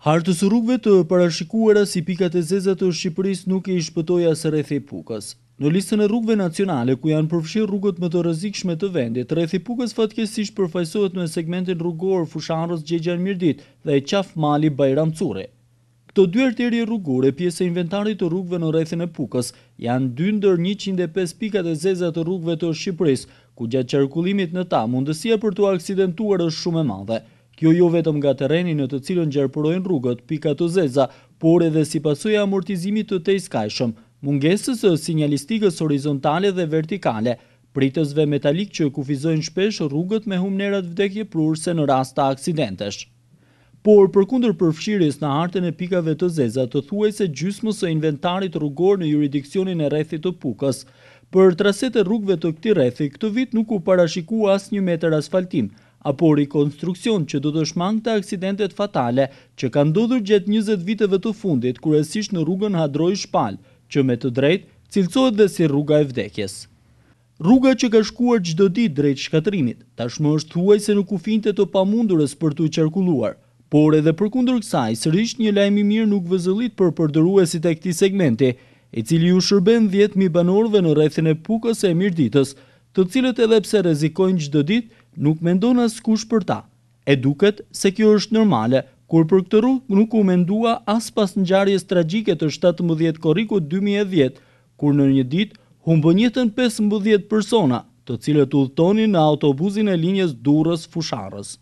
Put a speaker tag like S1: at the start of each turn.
S1: Hartës rrugëve të parashikuara si pikat e zeza të Shqipërisë nuk e shpëtoi as rreth pukës. Në listën e rrugëve nacionale ku janë përfshirë rrugët më të rrezikshme të vendit, rreth pukës fatkeqësisht përfaqësohet në segmentin rrugor Fushanrës Gjegjan Mirdit dhe qaf Mali Bajram Curri. Këto dy arteri rrugore, pjesë e inventarit të rrugëve në rrethin e Pukës, janë dy ndër 105 pikat e zeza të rrugëve të Shqipërisë, ku gjatë qarkullimit në ta mundësia për të aksidentuar është shumë e madhe. Kjo jo vetëm nga terreni në të cilën gjerëpërojnë rrugët, pika të zeza, por edhe si pasuja amortizimit të te iskajshëm, mungesës e sinjalistikës horizontale dhe vertikale, pritësve metalik që kufizojnë shpesh rrugët me humnerat vdekje se në rast të aksidentesh. Por, për kundër përfshiris në artën e pikave të zeza, të thuaj se gjysmës e inventarit rrugor në juridikcionin e rethit të pukës. Për traset e rrugve të këti rethi, këtë vit nuk u parashikua as një meter asfaltim, apo rekonstruksion që do të shmangë të aksidentet fatale që ka ndodhur gjithë 20 viteve të fundit kërësisht në rrugën hadroj shpal, që me të drejt cilcojt dhe si rruga e vdekjes. Rruga që ka shkuar gjdo dit drejt shkatrimit, tashmë është huaj se në kufinte të pamundurës për të qarkulluar, por edhe për kundur kësaj, sërish një lajmi mirë nuk vëzëllit për përdoruesit e këti segmenti, e cili ju shërben 10.000 banorve në rethin e pukës e mirë ditës, të cilët edhe pse rezikojnë gjdo ditë, nuk mendon as kush për ta. E duket se kjo është normale, kur për këtë rrug nuk u mendua as pas në gjarjes tragjike të 17 koriku 2010, kur në një dit humbë njëtën 15 persona të cilët ullëtoni në autobuzin e linjes durës fusharës.